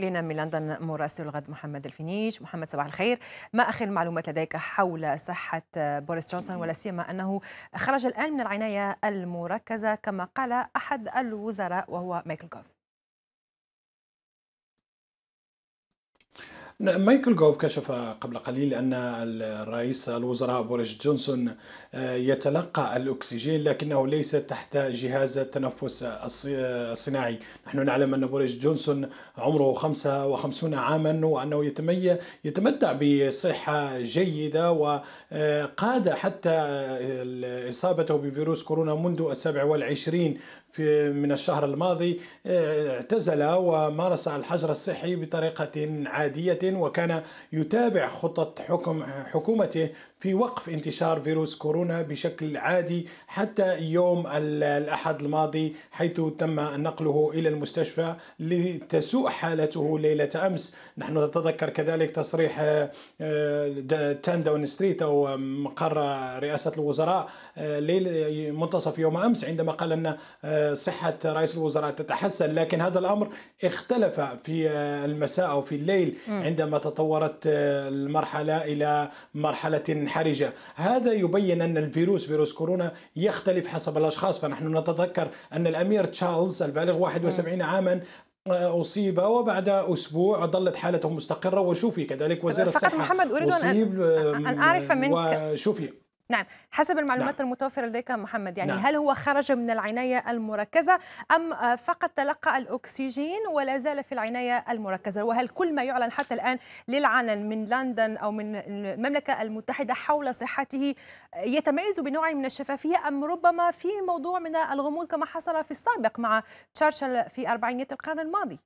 إلينا من لندن مراسل الغد محمد الفنيش محمد صباح الخير ما آخر المعلومات لديك حول صحة بوريس جونسون ولا سيما أنه خرج الآن من العناية المركزة كما قال أحد الوزراء وهو مايكل كوف مايكل جوف كشف قبل قليل أن الرئيس الوزراء بوريس جونسون آه، يتلقى الأكسجين لكنه ليس تحت جهاز التنفس الصناعي نحن نعلم أن بوريس جونسون عمره 55 عاما وأنه يتمتع بصحة جيدة وقاد آه، حتى إصابته بفيروس كورونا منذ السابع والعشرين في من الشهر الماضي آه، اعتزل ومارس الحجر الصحي بطريقة عادية وكان يتابع خطط حكم حكومته في وقف انتشار فيروس كورونا بشكل عادي حتى يوم الأحد الماضي حيث تم نقله إلى المستشفى لتسوء حالته ليلة أمس نحن نتذكر كذلك تصريح آه، تان داون ستريت أو مقر رئاسة الوزراء آه، منتصف يوم أمس عندما قال أن صحة رئيس الوزراء تتحسن لكن هذا الأمر اختلف في المساء أو في الليل عندما تطورت المرحلة إلى مرحلة حرجة هذا يبين أن الفيروس فيروس كورونا يختلف حسب الأشخاص فنحن نتذكر أن الأمير تشارلز البالغ 71 عاما آه، أصيب وبعد أسبوع ظلت حالته مستقرة وشوفي كذلك وزير الصحة محمد أريد أصيب أن أعرف آه، منك وشوفي نعم حسب المعلومات نعم. المتوفرة لديك محمد يعني نعم. هل هو خرج من العناية المركزة أم فقط تلقى الأكسجين ولا زال في العناية المركزة وهل كل ما يعلن حتى الآن للعلن من لندن أو من المملكة المتحدة حول صحته يتميز بنوع من الشفافية أم ربما في موضوع من الغموض كما حصل في السابق مع تشرشل في أربعينيات القرن الماضي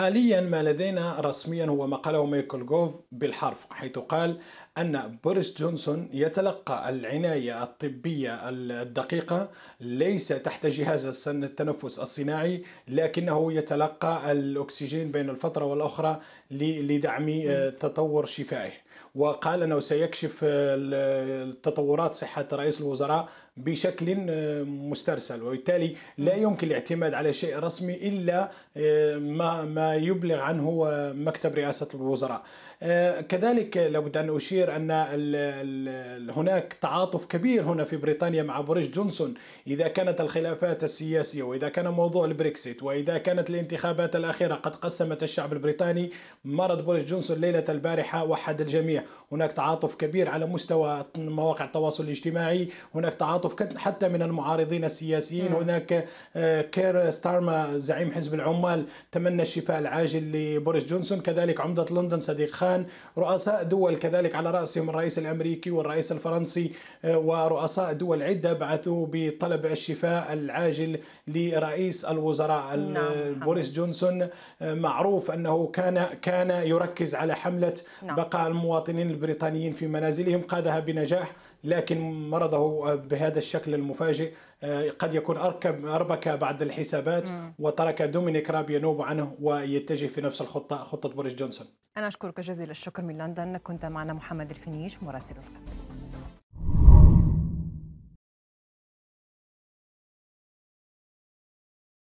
حاليا ما لدينا رسميا هو ما قاله مايكل جوف بالحرف حيث قال أن بوريس جونسون يتلقى العناية الطبية الدقيقة ليس تحت جهاز التنفس الصناعي لكنه يتلقى الأكسجين بين الفترة والأخرى لدعم آه، تطور شفائه وقال انه سيكشف آه، تطورات صحه رئيس الوزراء بشكل آه، مسترسل وبالتالي لا يمكن الاعتماد على شيء رسمي الا ما ما يبلغ عنه مكتب رئاسه الوزراء. كذلك لابد ان اشير ان هناك تعاطف كبير هنا في بريطانيا مع بوريس جونسون اذا كانت الخلافات السياسيه واذا كان موضوع البريكسيت واذا كانت الانتخابات الاخيره قد قسمت الشعب البريطاني مرض بوريس جونسون ليلة البارحة وحد الجميع هناك تعاطف كبير على مستوى مواقع التواصل الاجتماعي هناك تعاطف حتى من المعارضين السياسيين هناك آه، كير ستارما زعيم حزب العمال تمنى الشفاء العاجل لبوريس جونسون كذلك عمدة لندن صديق خان رؤساء دول كذلك على رأسهم الرئيس الأمريكي والرئيس الفرنسي آه، ورؤساء دول عدة بعثوا بطلب الشفاء العاجل لرئيس الوزراء نعم. بوريس جونسون آه، معروف أنه كان كان يركز على حملة نعم. بقاء المواطنين البريطانيين في منازلهم قادها بنجاح لكن مرضه بهذا الشكل المفاجئ آه، قد يكون أركب أربك بعد الحسابات مم. وترك دومينيك راب ينوب عنه ويتجه في نفس الخطة خطة بوريس جونسون أنا أشكرك جزيل الشكر من لندن كنت معنا محمد الفنيش مراسل الخط